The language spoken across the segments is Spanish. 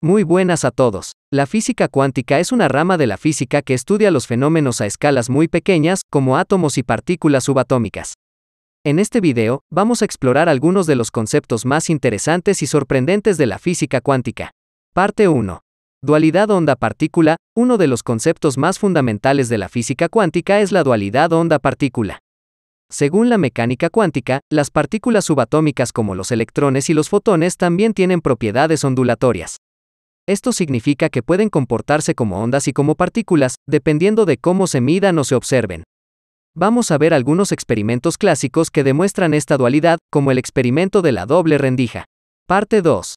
Muy buenas a todos. La física cuántica es una rama de la física que estudia los fenómenos a escalas muy pequeñas, como átomos y partículas subatómicas. En este video, vamos a explorar algunos de los conceptos más interesantes y sorprendentes de la física cuántica. Parte 1. Dualidad onda-partícula. Uno de los conceptos más fundamentales de la física cuántica es la dualidad onda-partícula. Según la mecánica cuántica, las partículas subatómicas como los electrones y los fotones también tienen propiedades ondulatorias. Esto significa que pueden comportarse como ondas y como partículas, dependiendo de cómo se midan o se observen. Vamos a ver algunos experimentos clásicos que demuestran esta dualidad, como el experimento de la doble rendija. Parte 2.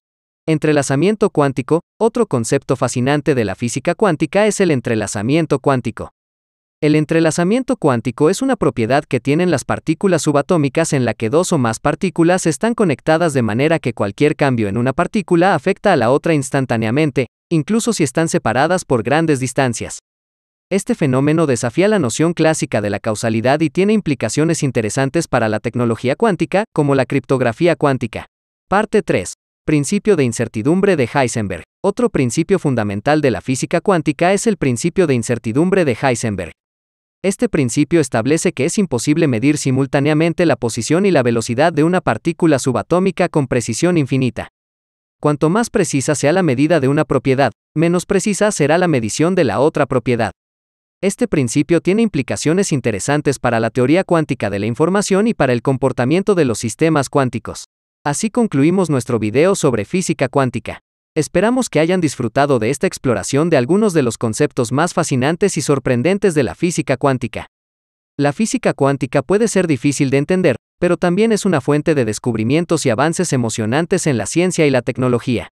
Entrelazamiento cuántico, otro concepto fascinante de la física cuántica es el entrelazamiento cuántico. El entrelazamiento cuántico es una propiedad que tienen las partículas subatómicas en la que dos o más partículas están conectadas de manera que cualquier cambio en una partícula afecta a la otra instantáneamente, incluso si están separadas por grandes distancias. Este fenómeno desafía la noción clásica de la causalidad y tiene implicaciones interesantes para la tecnología cuántica, como la criptografía cuántica. Parte 3. Principio de incertidumbre de Heisenberg. Otro principio fundamental de la física cuántica es el principio de incertidumbre de Heisenberg este principio establece que es imposible medir simultáneamente la posición y la velocidad de una partícula subatómica con precisión infinita. Cuanto más precisa sea la medida de una propiedad, menos precisa será la medición de la otra propiedad. Este principio tiene implicaciones interesantes para la teoría cuántica de la información y para el comportamiento de los sistemas cuánticos. Así concluimos nuestro video sobre física cuántica. Esperamos que hayan disfrutado de esta exploración de algunos de los conceptos más fascinantes y sorprendentes de la física cuántica. La física cuántica puede ser difícil de entender, pero también es una fuente de descubrimientos y avances emocionantes en la ciencia y la tecnología.